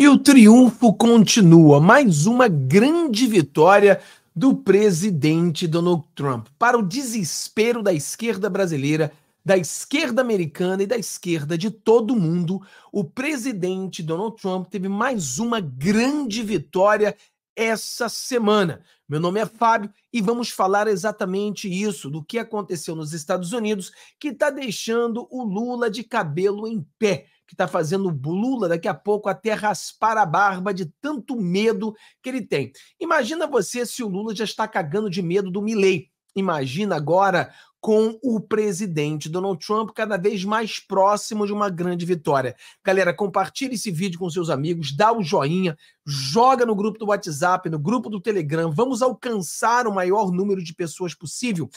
E o triunfo continua. Mais uma grande vitória do presidente Donald Trump, para o desespero da esquerda brasileira, da esquerda americana e da esquerda de todo mundo, o presidente Donald Trump teve mais uma grande vitória essa semana. Meu nome é Fábio e vamos falar exatamente isso, do que aconteceu nos Estados Unidos que está deixando o Lula de cabelo em pé que está fazendo Lula daqui a pouco até raspar a barba de tanto medo que ele tem. Imagina você se o Lula já está cagando de medo do Milley. Imagina agora com o presidente Donald Trump cada vez mais próximo de uma grande vitória. Galera, compartilhe esse vídeo com seus amigos, dá o joinha, joga no grupo do WhatsApp, no grupo do Telegram. Vamos alcançar o maior número de pessoas possível.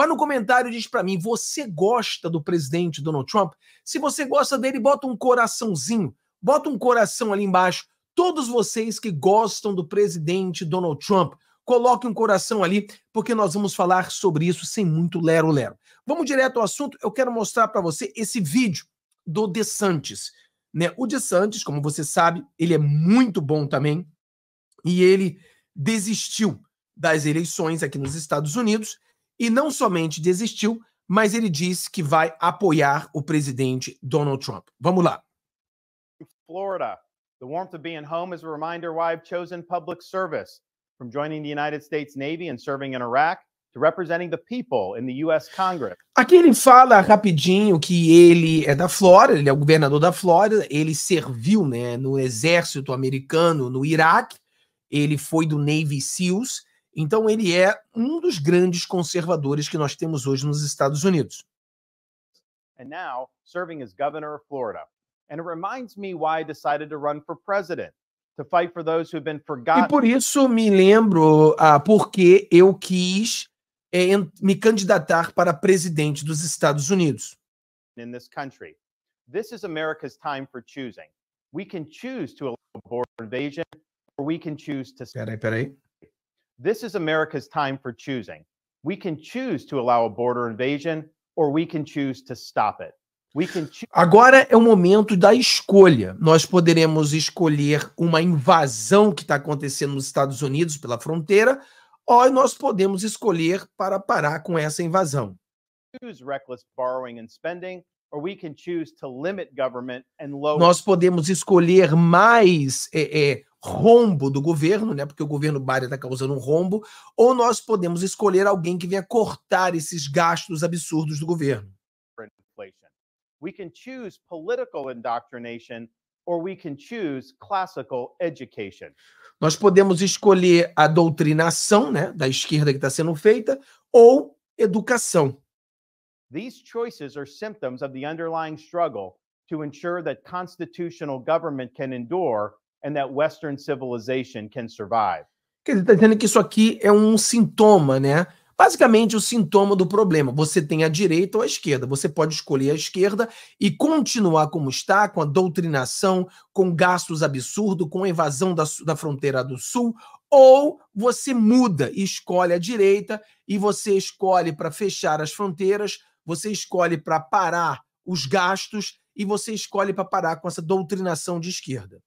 Vai no comentário e diz para mim, você gosta do presidente Donald Trump? Se você gosta dele, bota um coraçãozinho, bota um coração ali embaixo. Todos vocês que gostam do presidente Donald Trump, coloque um coração ali, porque nós vamos falar sobre isso sem muito lero-lero. Vamos direto ao assunto. Eu quero mostrar para você esse vídeo do Santis, Né? O De Santis, como você sabe, ele é muito bom também e ele desistiu das eleições aqui nos Estados Unidos e não somente desistiu, mas ele disse que vai apoiar o presidente Donald Trump. Vamos lá. Florida. The warmth of being home is a reminder why I've chosen public service, from joining the United States Navy and serving in Iraq to representing the people in the US Congress. Aqui ele fala rapidinho que ele é da Flórida, ele é o governador da Flórida, ele serviu, né, no exército americano no Iraque, ele foi do Navy SEALs então, ele é um dos grandes conservadores que nós temos hoje nos Estados Unidos. And now, serving as governor of Florida. And it reminds me why I decided to run for president. To fight for those been forgotten. E por isso me lembro ah, porque eu quis é, me candidatar para presidente dos Estados Unidos. In this country. This is America's time for choosing. We can choose to allow border invasion or we can choose to Peraí, peraí. This is America's time for choosing. We can choose to allow a border invasion or we can choose to stop it. Agora é o momento da escolha. Nós poderemos escolher uma invasão que está acontecendo nos Estados Unidos pela fronteira, ou nós podemos escolher para parar com essa invasão. Nós podemos escolher mais é, é, rombo do governo, né? Porque o governo Biden está causando um rombo, ou nós podemos escolher alguém que venha cortar esses gastos absurdos do governo. We can choose political indoctrination or we can choose classical education. Nós podemos escolher a doutrinação, né, da esquerda que está sendo feita, ou educação. These choices are symptoms of the underlying struggle to ensure that constitutional government can endure and that Western civilization can survive. Ele está dizendo que isso aqui é um sintoma, né? Basicamente, o sintoma do problema. Você tem a direita ou a esquerda. Você pode escolher a esquerda e continuar como está, com a doutrinação, com gastos absurdos, com a invasão da, da fronteira do sul, ou você muda e escolhe a direita e você escolhe para fechar as fronteiras, você escolhe para parar os gastos e você escolhe para parar com essa doutrinação de esquerda.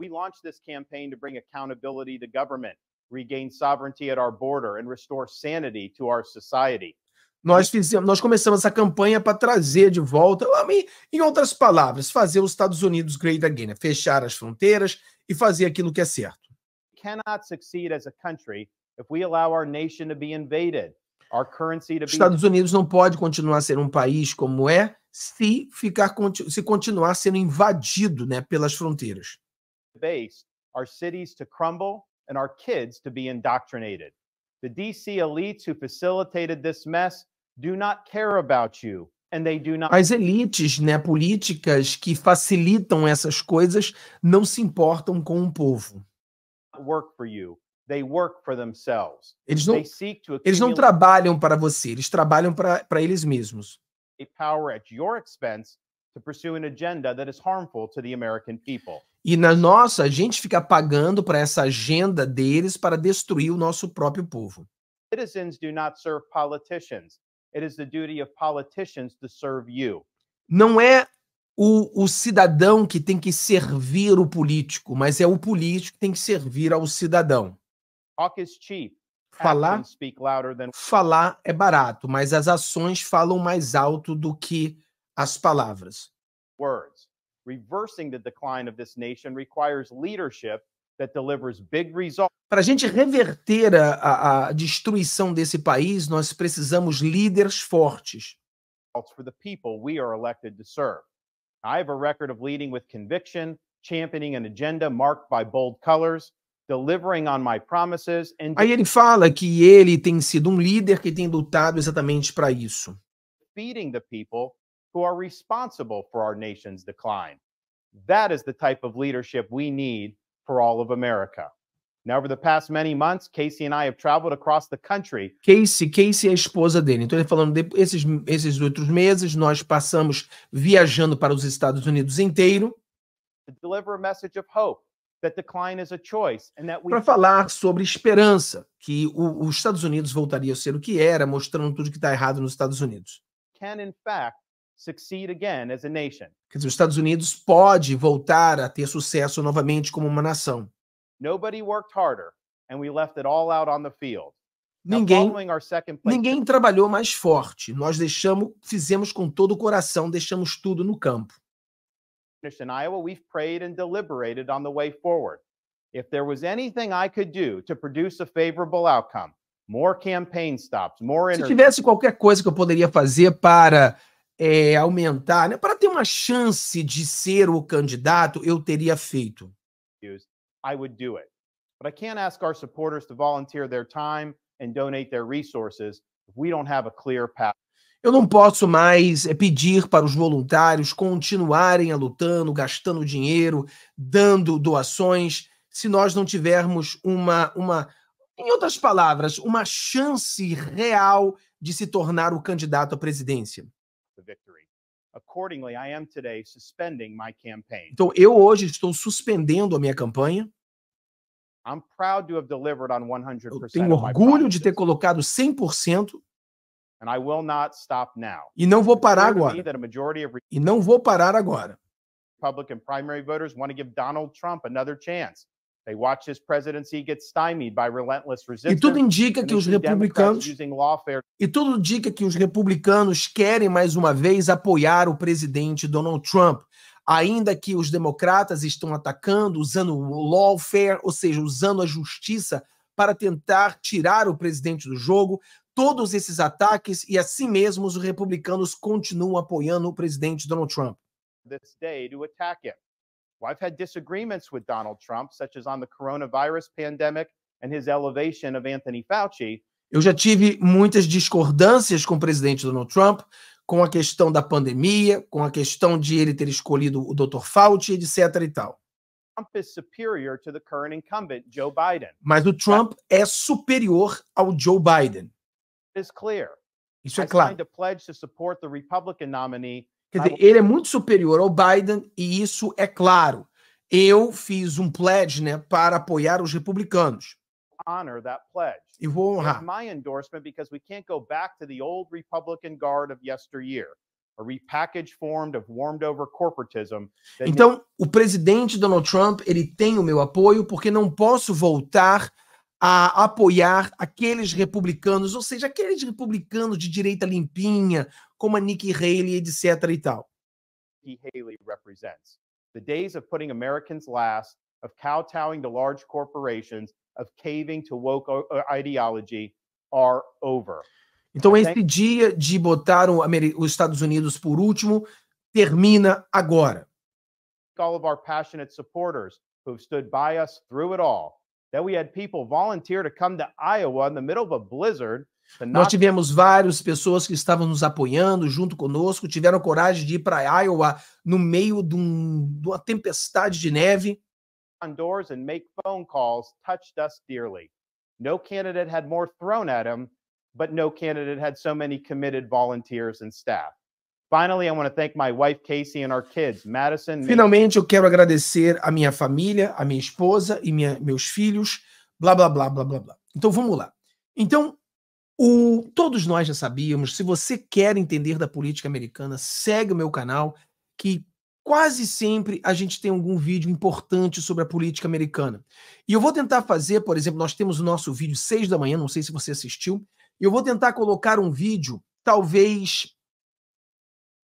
We launched this campaign to bring accountability to government, regain sovereignty at our border, and restore sanity to our society. Nós fizemos, nós começamos essa campanha para trazer de volta, em outras palavras, fazer os Estados Unidos great again, né? fechar as fronteiras e fazer aquilo que é certo. Cannot succeed as a country if we allow our nation to be invaded. Our currency to be... Estados Unidos não pode continuar a ser um país como é se ficar se continuar sendo invadido, né, pelas fronteiras base, our cities to crumble, and our kids to be indoctrinated. The DC elites who facilitated this mess do not care about you. And they do not... As elites né, políticas que facilitam essas coisas não se importam com o povo. Work for you. They work for themselves. Eles não, accumulate... eles não trabalham para você, eles trabalham para eles mesmos. Power at your expense to pursue an agenda that is harmful to the American people. E na nossa, a gente fica pagando para essa agenda deles para destruir o nosso próprio povo. Citizens do not serve politicians. It is the duty of politicians to serve you. Não é o, o cidadão que tem que servir o político, mas é o político que tem que servir ao cidadão. Falar, falar é barato, mas as ações falam mais alto do que as palavras. Words. Reversing the decline of this nation requires leadership that delivers big results. Para a gente reverter a, a destruição desse país, nós precisamos líderes fortes. For the people we are elected to serve. I have a record of leading with conviction, championing an agenda marked by bold colors. Delivering on my promises and... Aí ele fala que ele tem sido um líder que tem lutado exatamente para isso. Feeding the people who are responsible for our nation's decline. That is the type of leadership we need for all of America. Now, over the past many months, Casey and I have traveled across the country. Casey, Casey é a esposa dele. Então ele tá falando de, esses esses outros meses nós passamos viajando para os Estados Unidos inteiro. To deliver a message of hope that decline is a choice and that we Para falar sobre esperança, que o, os Estados Unidos voltaria a ser o que era, mostrando tudo que está errado nos Estados Unidos. Can in fact succeed again as a nation. Que os Estados Unidos pode voltar a ter sucesso novamente como uma nação. Nobody worked harder and we left it all out on the field. Ninguém, ninguém trabalhou mais forte. Nós deixamos, fizemos com todo o coração, deixamos tudo no campo. Iowa, Se tivesse qualquer coisa que eu poderia fazer para é, aumentar, né? Para ter uma chance de ser o candidato, eu teria feito. I would do it. But I can't ask our supporters to volunteer their time and donate their resources if we don't have a clear path. Eu não posso mais é, pedir para os voluntários continuarem a lutando, gastando dinheiro, dando doações, se nós não tivermos uma, uma, em outras palavras, uma chance real de se tornar o candidato à presidência. Accordingly, I am today suspending my campaign. Então, eu hoje estou suspendendo a minha campanha. I'm proud to have delivered on 100% eu tenho orgulho de ter colocado 100%. And I will not stop now. E não vou parar agora. E não vou parar agora. Republican primary voters want to give Donald Trump another chance. E tudo indica que os republicanos e tudo indica que os republicanos querem mais uma vez apoiar o presidente Donald Trump, ainda que os democratas estão atacando, usando o lawfare, ou seja, usando a justiça para tentar tirar o presidente do jogo. Todos esses ataques e assim mesmo os republicanos continuam apoiando o presidente Donald Trump. This day to attack him. Well, I've had disagreements with Donald Trump, such as on the coronavirus pandemic and his elevation of Anthony Fauci. Eu já tive muitas discordâncias com o presidente Donald Trump, com a questão da pandemia, com a questão de ele ter escolhido o Dr. Fauci, etc. e tal. Mas o Trump é superior ao Joe Biden. Isso é claro. Quer tá dizer, ele é muito superior ao Biden e isso é claro. Eu fiz um pledge né, para apoiar os republicanos. Honor that pledge. E vou honrar. My endorsement because we can't go back to the old Republican guard of yesteryear. A repackaged of warmed over corporatism. Então, o presidente Donald Trump, ele tem o meu apoio porque não posso voltar a apoiar aqueles republicanos, ou seja, aqueles republicanos de direita limpinha, como a Nikki Haley, etc. e tal. Nikki Haley represents the days of putting Americans last, of kowtowing to large corporations, of caving to woke uh, uh, ideology are over. Então, esse dia de botar os Estados Unidos por último termina agora. All of our passionate supporters who have stood by us through it all. That we had people volunteer to come to Iowa in the middle of a blizzard nós tivemos várias pessoas que estavam nos apoiando junto conosco, tiveram coragem de ir para Iowa no meio de, um, de uma tempestade de neve. doors and make phone calls touched us dearly. No candidate had more thrown at him, but no candidate had so many committed volunteers and staff. Finally, I want to thank my wife Casey and our kids, Madison. Finalmente, eu quero agradecer a minha família, a minha esposa e minha, meus filhos, blá blá blá blá blá blá. Então vamos lá. Então, o, todos nós já sabíamos. Se você quer entender da política americana, segue o meu canal, que quase sempre a gente tem algum vídeo importante sobre a política americana. E eu vou tentar fazer, por exemplo, nós temos o nosso vídeo seis da manhã, não sei se você assistiu. Eu vou tentar colocar um vídeo, talvez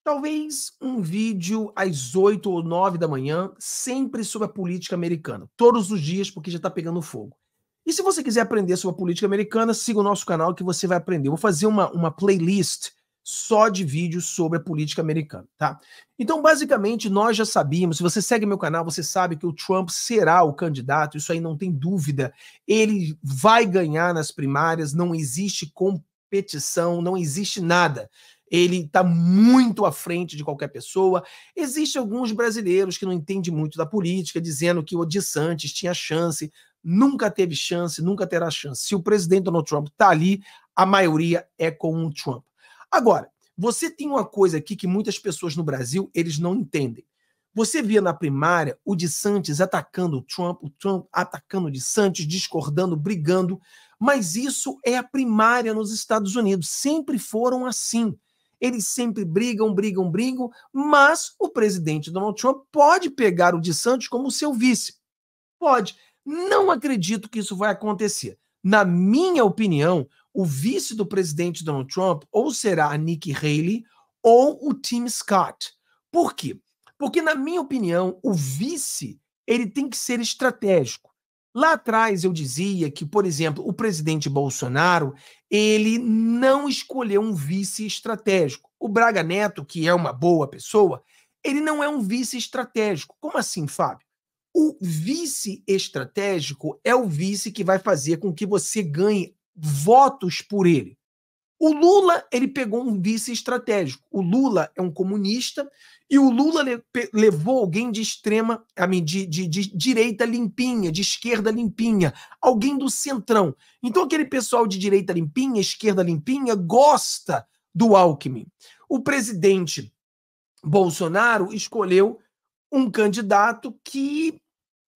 talvez um vídeo às 8 ou 9 da manhã, sempre sobre a política americana, todos os dias, porque já está pegando fogo. E se você quiser aprender sobre política americana, siga o nosso canal que você vai aprender. Eu vou fazer uma, uma playlist só de vídeos sobre a política americana, tá? Então, basicamente, nós já sabíamos, se você segue meu canal, você sabe que o Trump será o candidato, isso aí não tem dúvida. Ele vai ganhar nas primárias, não existe competição, não existe nada. Ele está muito à frente de qualquer pessoa. Existem alguns brasileiros que não entendem muito da política, dizendo que o Odissantes tinha chance nunca teve chance, nunca terá chance. Se o presidente Donald Trump está ali, a maioria é com o Trump. Agora, você tem uma coisa aqui que muitas pessoas no Brasil eles não entendem. Você via na primária o de Santos atacando o Trump, o Trump atacando o Santos, discordando, brigando, mas isso é a primária nos Estados Unidos, sempre foram assim. Eles sempre brigam, brigam, brigam, mas o presidente Donald Trump pode pegar o de Santos como seu vice. Pode. Não acredito que isso vai acontecer. Na minha opinião, o vice do presidente Donald Trump ou será a Nikki Haley ou o Tim Scott. Por quê? Porque, na minha opinião, o vice ele tem que ser estratégico. Lá atrás eu dizia que, por exemplo, o presidente Bolsonaro, ele não escolheu um vice estratégico. O Braga Neto, que é uma boa pessoa, ele não é um vice estratégico. Como assim, Fábio? O vice estratégico é o vice que vai fazer com que você ganhe votos por ele. O Lula, ele pegou um vice estratégico. O Lula é um comunista e o Lula le levou alguém de extrema, de, de, de direita limpinha, de esquerda limpinha, alguém do centrão. Então aquele pessoal de direita limpinha, esquerda limpinha, gosta do Alckmin. O presidente Bolsonaro escolheu um candidato que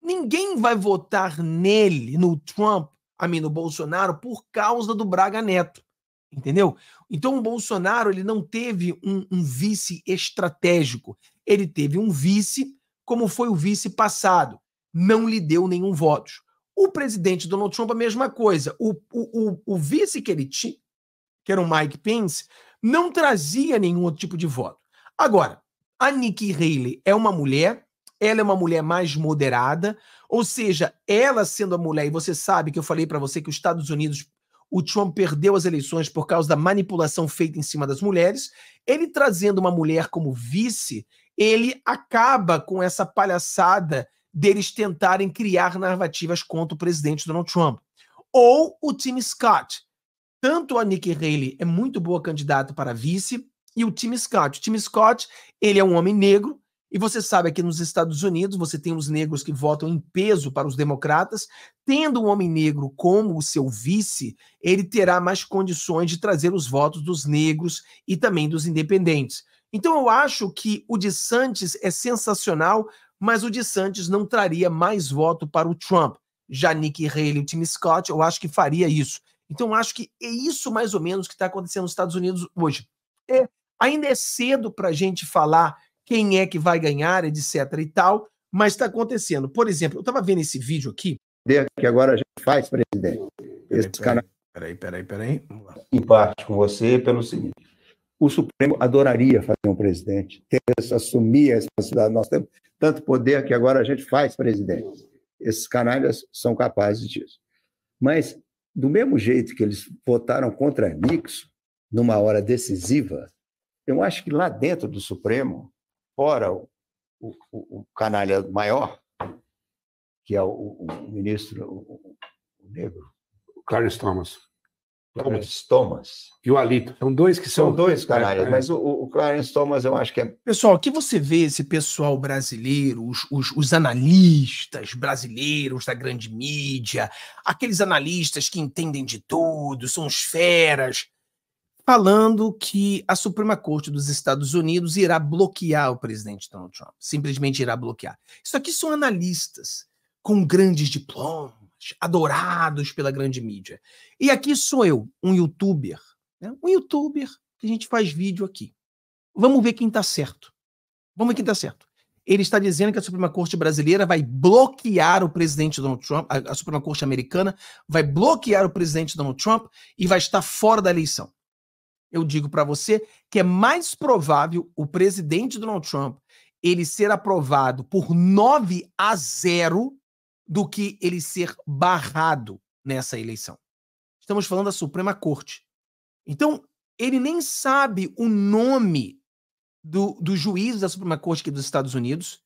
Ninguém vai votar nele, no Trump, a mim, no Bolsonaro, por causa do Braga Neto. Entendeu? Então o Bolsonaro ele não teve um, um vice estratégico. Ele teve um vice, como foi o vice passado. Não lhe deu nenhum voto. O presidente Donald Trump, a mesma coisa. O, o, o, o vice que ele tinha, que era o Mike Pence, não trazia nenhum outro tipo de voto. Agora, a Nikki Haley é uma mulher ela é uma mulher mais moderada, ou seja, ela sendo a mulher, e você sabe que eu falei para você que os Estados Unidos, o Trump perdeu as eleições por causa da manipulação feita em cima das mulheres, ele trazendo uma mulher como vice, ele acaba com essa palhaçada deles tentarem criar narrativas contra o presidente Donald Trump. Ou o Tim Scott. Tanto a Nikki Haley é muito boa candidata para vice, e o Tim Scott. O Tim Scott, ele é um homem negro, e você sabe que nos Estados Unidos você tem os negros que votam em peso para os democratas. Tendo um homem negro como o seu vice, ele terá mais condições de trazer os votos dos negros e também dos independentes. Então eu acho que o de Santos é sensacional, mas o de Santos não traria mais voto para o Trump. Já Nick Haley e o Tim Scott, eu acho que faria isso. Então eu acho que é isso mais ou menos que está acontecendo nos Estados Unidos hoje. É, ainda é cedo para a gente falar quem é que vai ganhar, etc. e tal, mas está acontecendo. Por exemplo, eu estava vendo esse vídeo aqui. Que agora a gente faz, presidente. Esse peraí, canal. Peraí, peraí, peraí. Em parte com você pelo seguinte: o Supremo adoraria fazer um presidente, ter, assumir a responsabilidade. Nós temos tanto poder que agora a gente faz presidente. Esses canalhas são capazes disso. Mas, do mesmo jeito que eles votaram contra Nixon, numa hora decisiva, eu acho que lá dentro do Supremo fora o, o, o canalha maior, que é o, o ministro o, negro. Clarence Thomas. Clarence Thomas. E o Alito. São dois que são. São dois é, canalhas, é. mas o, o, Clarence Thomas eu acho que é. Pessoal, o que você vê esse pessoal brasileiro, os, os, os, analistas brasileiros da grande mídia, aqueles analistas que entendem de tudo, são os feras falando que a Suprema Corte dos Estados Unidos irá bloquear o presidente Donald Trump, simplesmente irá bloquear. Isso aqui são analistas com grandes diplomas, adorados pela grande mídia. E aqui sou eu, um youtuber, né? um youtuber que a gente faz vídeo aqui. Vamos ver quem está certo. Vamos ver quem está certo. Ele está dizendo que a Suprema Corte brasileira vai bloquear o presidente Donald Trump, a, a Suprema Corte americana vai bloquear o presidente Donald Trump e vai estar fora da eleição eu digo para você que é mais provável o presidente Donald Trump ele ser aprovado por 9 a 0 do que ele ser barrado nessa eleição. Estamos falando da Suprema Corte. Então, ele nem sabe o nome do, do juiz da Suprema Corte aqui dos Estados Unidos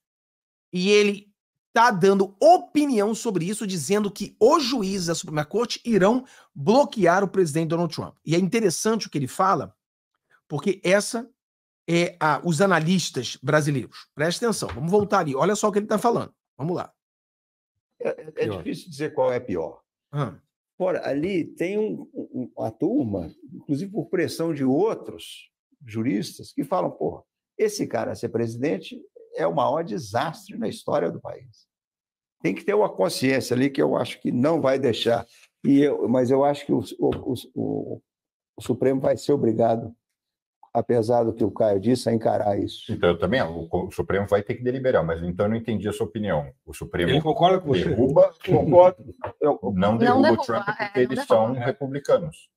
e ele está dando opinião sobre isso, dizendo que os juízes da Suprema Corte irão bloquear o presidente Donald Trump. E é interessante o que ele fala, porque essa é a os analistas brasileiros. Presta atenção, vamos voltar ali. Olha só o que ele está falando. Vamos lá. É, é, é difícil dizer qual é pior. Hum. Fora, ali tem um, um, uma turma, inclusive por pressão de outros juristas, que falam, porra, esse cara ser presidente é o maior desastre na história do país. Tem que ter uma consciência ali que eu acho que não vai deixar. E eu, mas eu acho que o, o, o, o Supremo vai ser obrigado apesar do que o Caio disse, a encarar isso. Então, eu também, o, o, Supremo vai ter que deliberar, mas então eu não entendi a sua opinião. O Supremo ele concorda com você. derruba, concordo, eu, não derruba é, não o Trump porque é, eles são republicanos.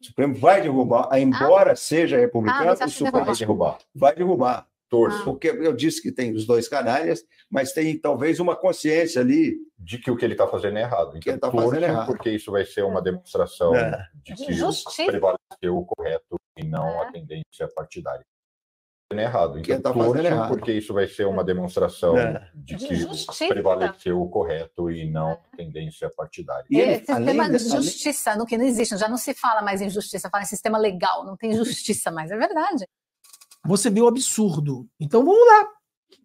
O Supremo vai derrubar, embora ah, seja ah, republicano, ah, o Supremo vai derrubar. vai derrubar torço. Ah. Porque eu disse que tem os dois canalhas, mas tem talvez uma consciência ali. De que o que ele está fazendo é errado. Então, que ele tá fazendo errado. porque isso vai ser uma é. demonstração é. de que prevaleceu o correto e não é. a tendência partidária. É errado. Então, tá fazendo errado. porque isso vai ser uma demonstração de que prevaleceu o correto e não a tendência partidária. E ele, é, sistema de justiça, lei... no que não existe, já não se fala mais em justiça, fala em sistema legal, não tem justiça mais, é verdade você vê o absurdo. Então vamos lá.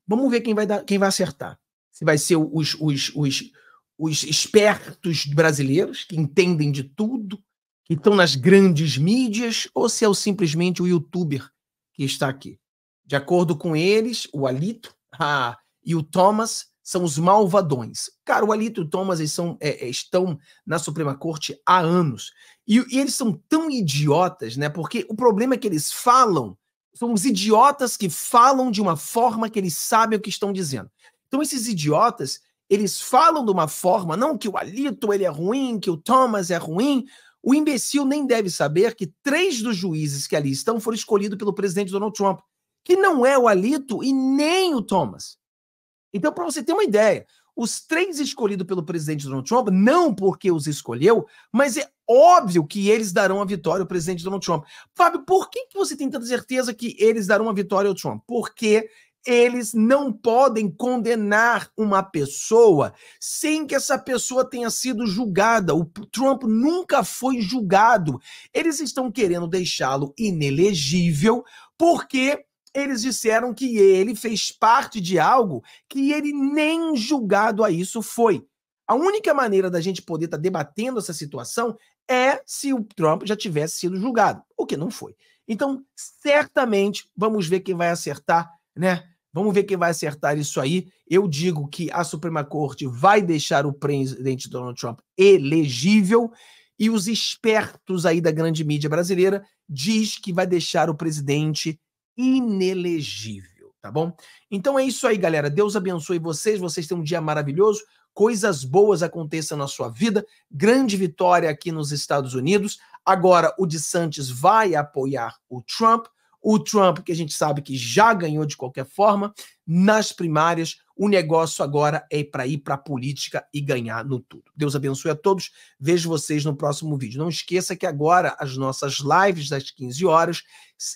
Vamos ver quem vai, dar, quem vai acertar. Se vai ser os, os, os, os espertos brasileiros, que entendem de tudo, que estão nas grandes mídias, ou se é o, simplesmente o youtuber que está aqui. De acordo com eles, o Alito a, ah, e o Thomas são os malvadões. Cara, o Alito e o Thomas eles são, é, é, estão na Suprema Corte há anos. E, e, eles são tão idiotas, né? Porque o problema é que eles falam são os idiotas que falam de uma forma que eles sabem o que estão dizendo. Então, esses idiotas, eles falam de uma forma, não que o Alito ele é ruim, que o Thomas é ruim. O imbecil nem deve saber que três dos juízes que ali estão foram escolhidos pelo presidente Donald Trump, que não é o Alito e nem o Thomas. Então, para você ter uma ideia, os três escolhidos pelo presidente Donald Trump, não porque os escolheu, mas é óbvio que eles darão a vitória ao presidente Donald Trump. Fábio, por que, que você tem tanta certeza que eles darão a vitória ao Trump? Porque eles não podem condenar uma pessoa sem que essa pessoa tenha sido julgada. O Trump nunca foi julgado. Eles estão querendo deixá-lo inelegível porque eles disseram que ele fez parte de algo que ele nem julgado a isso foi. A única maneira da gente poder estar tá debatendo essa situação é se o Trump já tivesse sido julgado, o que não foi. Então, certamente, vamos ver quem vai acertar, né? Vamos ver quem vai acertar isso aí. Eu digo que a Suprema Corte vai deixar o presidente Donald Trump elegível e os espertos aí da grande mídia brasileira diz que vai deixar o presidente inelegível, tá bom? Então é isso aí, galera. Deus abençoe vocês. Vocês têm um dia maravilhoso. Coisas boas aconteçam na sua vida. Grande vitória aqui nos Estados Unidos. Agora o de DeSantis vai apoiar o Trump. O Trump, que a gente sabe que já ganhou de qualquer forma, nas primárias, o negócio agora é para ir para a política e ganhar no tudo. Deus abençoe a todos. Vejo vocês no próximo vídeo. Não esqueça que agora as nossas lives das 15 horas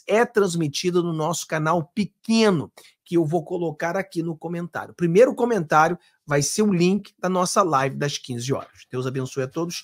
é transmitida no nosso canal pequeno, que eu vou colocar aqui no comentário. O primeiro comentário vai ser o link da nossa live das 15 horas. Deus abençoe a todos.